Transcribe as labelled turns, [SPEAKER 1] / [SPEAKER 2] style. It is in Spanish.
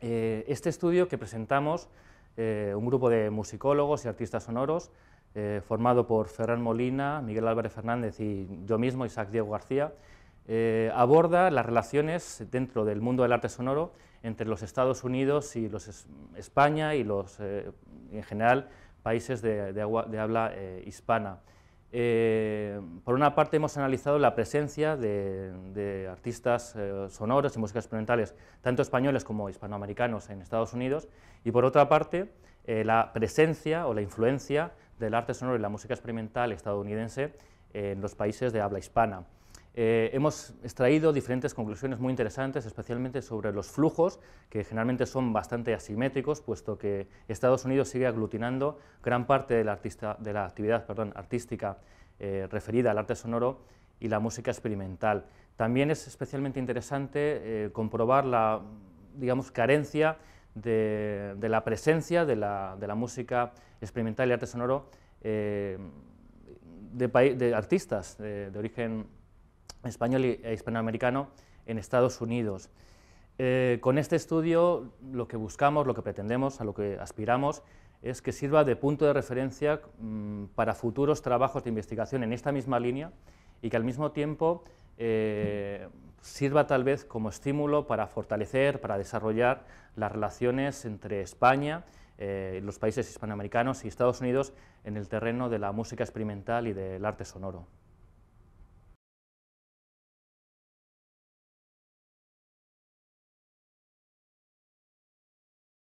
[SPEAKER 1] Eh, este estudio que presentamos, eh, un grupo
[SPEAKER 2] de musicólogos y artistas sonoros, eh, formado por Ferran Molina, Miguel Álvarez Fernández y yo mismo, Isaac Diego García, aborda las relaciones dentro del mundo del arte sonoro entre los Estados Unidos y España y los, en general, países de habla hispana. Eh, por una parte hemos analizado la presencia de, artistas eh, sonoros y músicas experimentales, tanto españoles como hispanoamericanos en Estados Unidos, y por otra parte eh, la presencia o la influencia del arte sonoro y la música experimental estadounidense en los países de habla hispana. Eh, hemos extraído diferentes conclusiones muy interesantes, especialmente sobre los flujos, que generalmente son bastante asimétricos, puesto que Estados Unidos sigue aglutinando gran parte de la, artista, de la actividad artística eh, referida al arte sonoro y la música experimental. También es especialmente interesante eh, comprobar la digamos, carencia de, la presencia de la, música experimental y arte sonoro de, artistas de origen español e hispanoamericano en Estados Unidos. Eh, con este estudio lo que buscamos, lo que pretendemos, a lo que aspiramos, es que sirva de punto de referencia mm, para futuros trabajos de investigación en esta misma línea y que al mismo tiempo eh, sirva tal vez como estímulo para fortalecer, para desarrollar las relaciones entre España, eh, los países hispanoamericanos y Estados Unidos en el terreno de la música experimental y del arte sonoro.